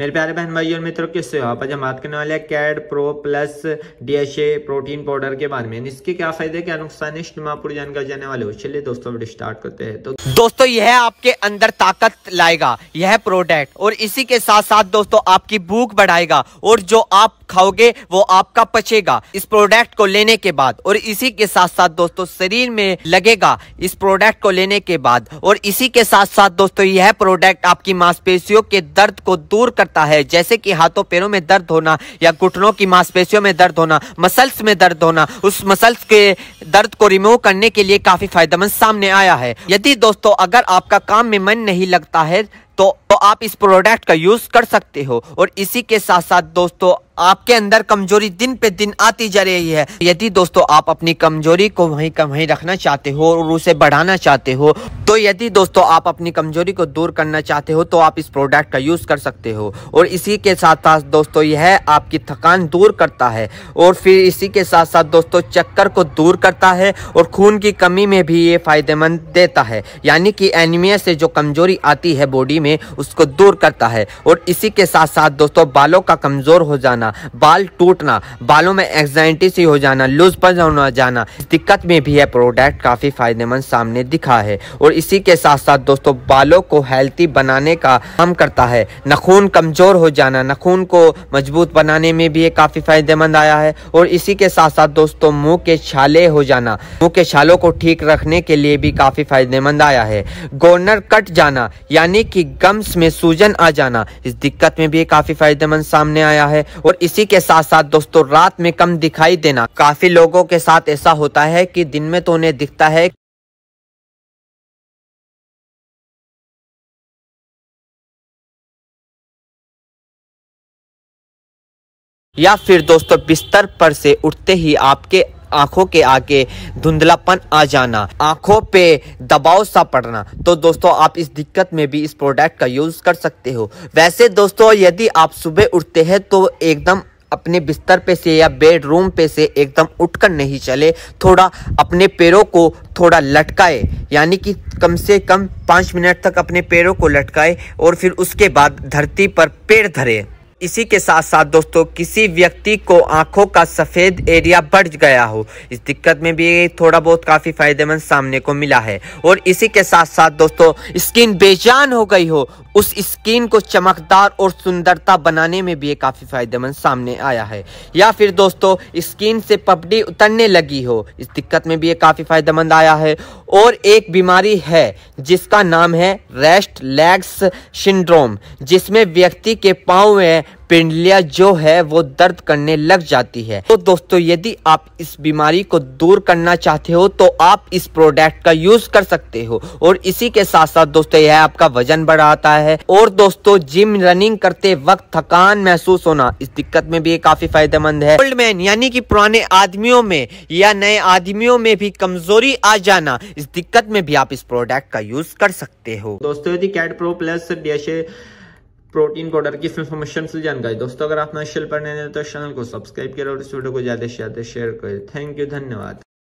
मेरे प्यारे बहन भाई और मित्रों किससे हो आप आज हम बात करने वाले हैं cad pro plus DHA protein powder के बारे में इसके क्या फायदे क्या नुकसान है इज्तमा पूरी जानकारी जाने वाले हो चलिए दोस्तों वीडियो स्टार्ट करते हैं तो दोस्तों यह आपके अंदर ताकत लाएगा यह प्रोडक्ट और इसी के साथ साथ दोस्तों आपकी भूख बढ़ाएगा और जो आप खाओगे वो आपका पचेगा इस प्रोडक्ट को लेने के बाद और इसी के साथ साथ दोस्तों शरीर में लगेगा इस प्रोडक्ट को लेने के बाद और इसी के साथ साथ दोस्तों यह प्रोडक्ट आपकी मांसपेशियों के दर्द को दूर कर करता है जैसे कि हाथों पैरों में दर्द होना या घुटनों की मांसपेशियों में दर्द होना मसल्स में दर्द होना उस मसल्स के दर्द को रिमूव करने के लिए काफी फायदेमंद सामने आया है यदि दोस्तों अगर आपका काम में मन नहीं लगता है तो, तो आप इस प्रोडक्ट का यूज़ कर सकते हो और इसी के साथ साथ दोस्तों आपके अंदर कमजोरी दिन पे दिन आती जा रही है यदि दोस्तों आप अपनी कमजोरी को वहीं का वहीं रखना चाहते हो और उसे बढ़ाना चाहते हो तो यदि दोस्तों आप अपनी कमजोरी को दूर करना चाहते हो तो आप इस प्रोडक्ट का यूज़ कर सकते हो और इसी के साथ साथ दोस्तों यह आपकी थकान दूर करता है और फिर इसी के साथ साथ दोस्तों चक्कर को दूर करता है और खून की कमी में भी ये फायदेमंद देता है यानी कि एनिमिया से जो कमजोरी आती है बॉडी में उसको दूर करता है और इसी के साथ साथ दोस्तों बालों का कमज़ोर हो जाना बाल टूटना बालों में एग्जाइटी सी हो जाना लूजपन होना जाना दिक्कत में भी यह प्रोडक्ट काफ़ी फ़ायदेमंद सामने दिखा है और इसी के साथ साथ दोस्तों बालों को हेल्थी बनाने का काम करता है नखून कमज़ोर हो जाना नखून को मजबूत बनाने में भी ये काफ़ी फ़ायदेमंद आया है और इसी के साथ साथ दोस्तों मुंह के छाले हो जाना मुंह के छालों को ठीक रखने के लिए भी काफ़ी फ़ायदेमंद आया है गोनर कट जाना यानी कि गम्स में सूजन आ जाना इस दिक्कत में भी काफी फायदेमंद सामने आया है और इसी के साथ साथ दोस्तों रात में कम दिखाई देना काफी लोगों के साथ ऐसा होता है कि दिन में तो उन्हें दिखता है या फिर दोस्तों बिस्तर पर से उठते ही आपके आंखों के आगे धुंधलापन आ जाना आंखों पे दबाव सा पड़ना तो दोस्तों आप इस दिक्कत में भी इस प्रोडक्ट का यूज़ कर सकते हो वैसे दोस्तों यदि आप सुबह उठते हैं तो एकदम अपने बिस्तर पे से या बेडरूम पे से एकदम उठकर नहीं चले थोड़ा अपने पैरों को थोड़ा लटकाए यानी कि कम से कम पाँच मिनट तक अपने पैरों को लटकाए और फिर उसके बाद धरती पर पेड़ धरे इसी के साथ साथ दोस्तों किसी व्यक्ति को आंखों का सफ़ेद एरिया बढ़ गया हो इस दिक्कत में भी थोड़ा बहुत काफ़ी फायदेमंद सामने को मिला है और इसी के साथ साथ दोस्तों स्किन बेजान हो गई हो उस स्किन को चमकदार और सुंदरता बनाने में भी ये काफ़ी फायदेमंद सामने आया है या फिर दोस्तों स्किन से पपड़ी उतरने लगी हो इस दिक्कत में भी ये काफ़ी फायदेमंद आया है और एक बीमारी है जिसका नाम है रेस्ट लेग्स सिंड्रोम जिसमें व्यक्ति के पाँव में पिंडलिया जो है वो दर्द करने लग जाती है तो दोस्तों यदि आप इस बीमारी को दूर करना चाहते हो तो आप इस प्रोडक्ट का यूज कर सकते हो और इसी के साथ साथ दोस्तों यह आपका वजन बढ़ाता है और दोस्तों जिम रनिंग करते वक्त थकान महसूस होना इस दिक्कत में भी ये काफी फायदेमंद है ओल्ड मैन यानी कि पुराने आदमियों में या नए आदमियों में भी कमजोरी आ जाना इस दिक्कत में भी आप इस प्रोडक्ट का यूज कर सकते हो दोस्तों यदि cat pro plus protein powder की इन्फॉर्मेशन से जानकारी दोस्तों अगर आप नए चैनल पर नए हैं तो चैनल को सब्सक्राइब करें और इस वीडियो को ज़्यादा से ज़्यादा शेयर करें थैंक यू धन्यवाद